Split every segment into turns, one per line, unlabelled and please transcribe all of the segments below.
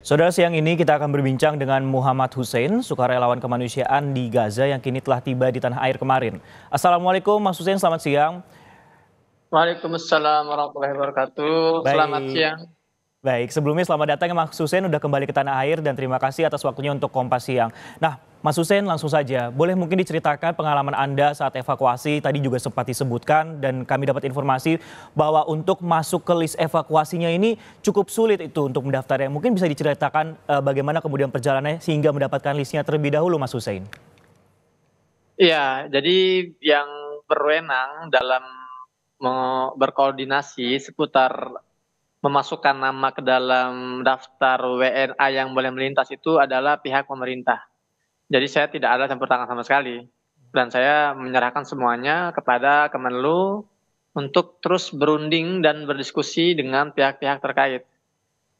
Saudara siang ini kita akan berbincang dengan Muhammad Hussein, sukarelawan kemanusiaan di Gaza yang kini telah tiba di tanah air kemarin. Assalamualaikum Mas Hussein, selamat siang.
Waalaikumsalam warahmatullahi wabarakatuh. Baik. Selamat siang.
Baik, sebelumnya selamat datang Mas Susen udah kembali ke tanah air dan terima kasih atas waktunya untuk Kompas Siang. Nah, Mas Susen langsung saja, boleh mungkin diceritakan pengalaman Anda saat evakuasi tadi juga sempat disebutkan dan kami dapat informasi bahwa untuk masuk ke list evakuasinya ini cukup sulit itu untuk mendaftarnya. Mungkin bisa diceritakan uh, bagaimana kemudian perjalanannya sehingga mendapatkan listnya terlebih dahulu Mas Susen.
Iya, jadi yang berwenang dalam berkoordinasi seputar memasukkan nama ke dalam daftar WNA yang boleh melintas itu adalah pihak pemerintah. Jadi saya tidak ada campur tangan sama sekali. Dan saya menyerahkan semuanya kepada Kemenlu untuk terus berunding dan berdiskusi dengan pihak-pihak terkait.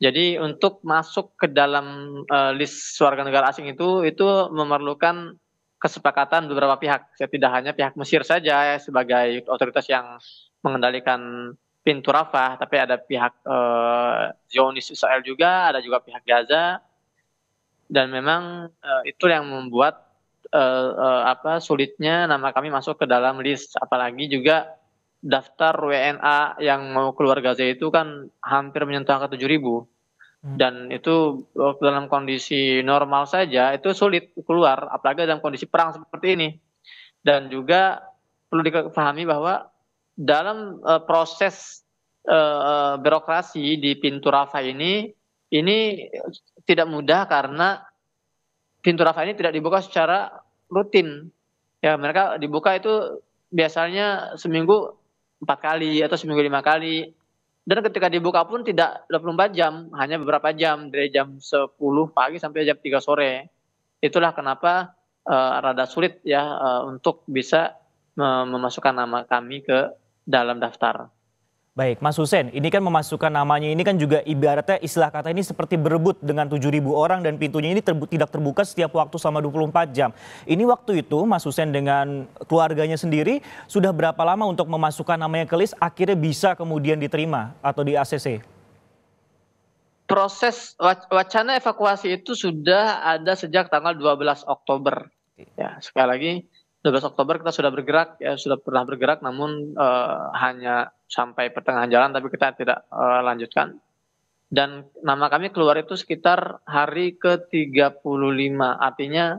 Jadi untuk masuk ke dalam uh, list warga negara asing itu itu memerlukan kesepakatan beberapa pihak. Saya tidak hanya pihak Mesir saja eh, sebagai otoritas yang mengendalikan pintu Rafah, tapi ada pihak uh, Zionis Israel juga, ada juga pihak Gaza, dan memang uh, itu yang membuat uh, uh, apa sulitnya nama kami masuk ke dalam list, apalagi juga daftar WNA yang mau keluar Gaza itu kan hampir menyentuh angka 7000 ribu hmm. dan itu dalam kondisi normal saja itu sulit keluar apalagi dalam kondisi perang seperti ini dan juga perlu dipahami bahwa dalam uh, proses uh, birokrasi di pintu Rafa ini ini tidak mudah karena pintu Rafa ini tidak dibuka secara rutin. Ya, mereka dibuka itu biasanya seminggu empat kali atau seminggu lima kali. Dan ketika dibuka pun tidak 24 jam, hanya beberapa jam dari jam 10 pagi sampai jam 3 sore. Itulah kenapa uh, rada sulit ya uh, untuk bisa memasukkan nama kami ke dalam daftar.
Baik, Mas Husen, ini kan memasukkan namanya ini kan juga ibaratnya istilah kata ini seperti berebut dengan 7.000 orang dan pintunya ini terbu tidak terbuka setiap waktu selama 24 jam. Ini waktu itu Mas Husen dengan keluarganya sendiri sudah berapa lama untuk memasukkan namanya ke list akhirnya bisa kemudian diterima atau di ACC?
Proses wacana evakuasi itu sudah ada sejak tanggal 12 Oktober. Ya, sekali lagi 12 Oktober kita sudah bergerak ya sudah pernah bergerak namun uh, hanya sampai pertengahan jalan tapi kita tidak uh, lanjutkan dan nama kami keluar itu sekitar hari ke-35 artinya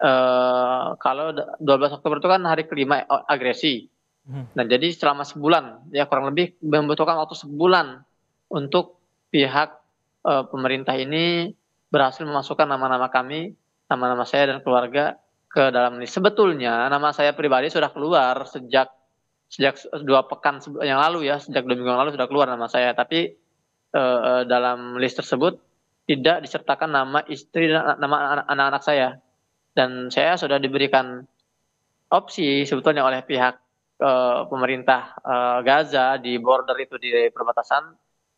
uh, kalau 12 Oktober itu kan hari kelima agresi hmm. nah jadi selama sebulan ya kurang lebih membutuhkan waktu sebulan untuk pihak uh, pemerintah ini berhasil memasukkan nama-nama kami nama-nama saya dan keluarga ke dalam ini. Sebetulnya nama saya pribadi sudah keluar sejak sejak dua pekan yang lalu ya, sejak dua minggu yang lalu sudah keluar nama saya. Tapi eh, eh, dalam list tersebut tidak disertakan nama istri dan nama anak-anak saya. Dan saya sudah diberikan opsi sebetulnya oleh pihak eh, pemerintah Gaza di border itu di perbatasan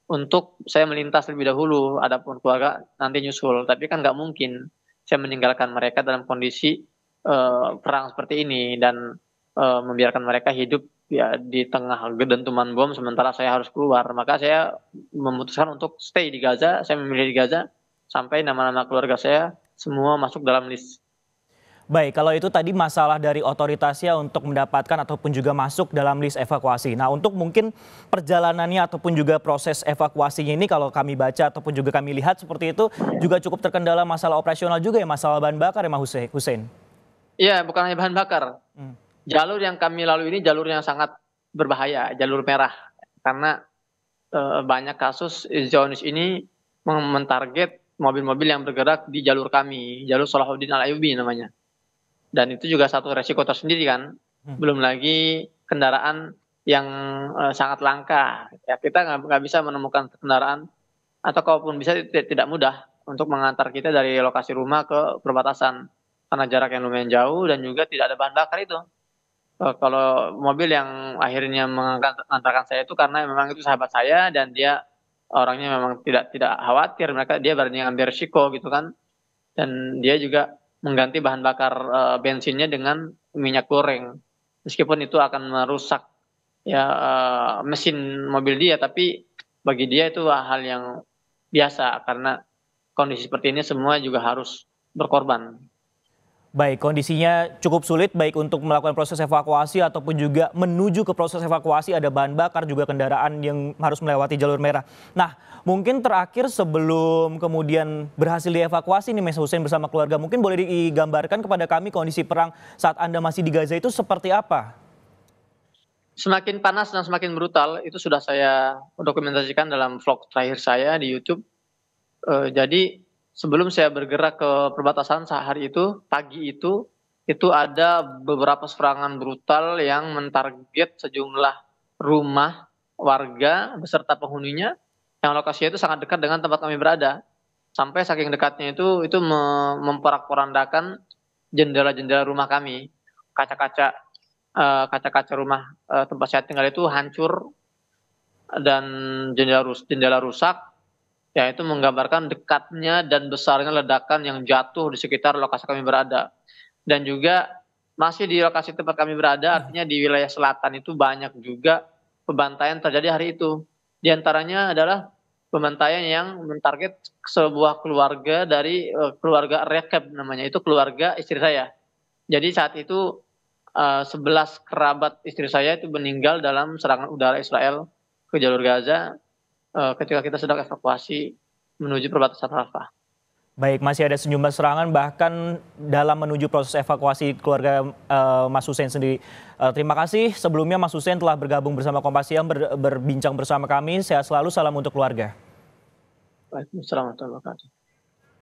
untuk saya melintas lebih dahulu, adapun keluarga nanti nyusul. Tapi kan nggak mungkin saya meninggalkan mereka dalam kondisi Eh, perang seperti ini dan uh, membiarkan mereka hidup ya di tengah gedentuman bom sementara saya harus keluar maka saya memutuskan untuk stay di Gaza saya memilih di Gaza sampai nama-nama keluarga saya semua masuk dalam list
Baik, kalau itu tadi masalah dari otoritasnya untuk mendapatkan ataupun juga masuk dalam list evakuasi. Nah, untuk mungkin perjalanannya ataupun juga proses evakuasinya ini kalau kami baca ataupun juga kami lihat seperti itu juga cukup terkendala masalah operasional juga ya, masalah bahan bakar ya, Mas Hussein.
Iya, bukan hanya bahan bakar. Hmm. Jalur yang kami lalui ini jalur yang sangat berbahaya, jalur merah. Karena e, banyak kasus Zionis ini mentarget mobil-mobil yang bergerak di jalur kami, jalur Salahuddin Al-Ayubi namanya. Dan itu juga satu resiko tersendiri kan. Hmm. Belum lagi kendaraan yang e, sangat langka. Ya, kita nggak bisa menemukan kendaraan atau kalaupun bisa tidak mudah untuk mengantar kita dari lokasi rumah ke perbatasan karena jarak yang lumayan jauh dan juga tidak ada bahan bakar itu. Eh, kalau mobil yang akhirnya mengantarkan saya itu karena memang itu sahabat saya dan dia orangnya memang tidak tidak khawatir mereka dia berani ngambil risiko gitu kan dan dia juga mengganti bahan bakar uh, bensinnya dengan minyak goreng meskipun itu akan merusak ya uh, mesin mobil dia tapi bagi dia itu hal yang biasa karena kondisi seperti ini semua juga harus berkorban
Baik, kondisinya cukup sulit baik untuk melakukan proses evakuasi ataupun juga menuju ke proses evakuasi ada bahan bakar juga kendaraan yang harus melewati jalur merah. Nah, mungkin terakhir sebelum kemudian berhasil dievakuasi nih Mas Hussein bersama keluarga, mungkin boleh digambarkan kepada kami kondisi perang saat Anda masih di Gaza itu seperti apa?
Semakin panas dan semakin brutal, itu sudah saya dokumentasikan dalam vlog terakhir saya di YouTube. Uh, jadi sebelum saya bergerak ke perbatasan saat hari itu pagi itu itu ada beberapa serangan brutal yang mentarget sejumlah rumah warga beserta penghuninya yang lokasinya itu sangat dekat dengan tempat kami berada sampai saking dekatnya itu itu memporak-porandakan jendela-jendela rumah kami kaca-kaca eh, kaca-kaca rumah eh, tempat saya tinggal itu hancur dan jendela jendela rusak Ya, itu menggambarkan dekatnya dan besarnya ledakan yang jatuh di sekitar lokasi kami berada. Dan juga masih di lokasi tempat kami berada, artinya di wilayah selatan itu banyak juga pembantaian terjadi hari itu. Di antaranya adalah pembantaian yang mentarget sebuah keluarga dari uh, keluarga Rekeb namanya, itu keluarga istri saya. Jadi saat itu uh, eh, 11 kerabat istri saya itu meninggal dalam serangan udara Israel ke jalur Gaza uh, ketika kita sedang evakuasi menuju perbatasan Rafah.
Baik, masih ada sejumlah serangan bahkan dalam menuju proses evakuasi keluarga uh, Mas Hussein sendiri. Uh, terima kasih sebelumnya Mas Hussein telah bergabung bersama Kompas yang ber, berbincang bersama kami. Sehat selalu, salam untuk keluarga.
Waalaikumsalam warahmatullahi wabarakatuh.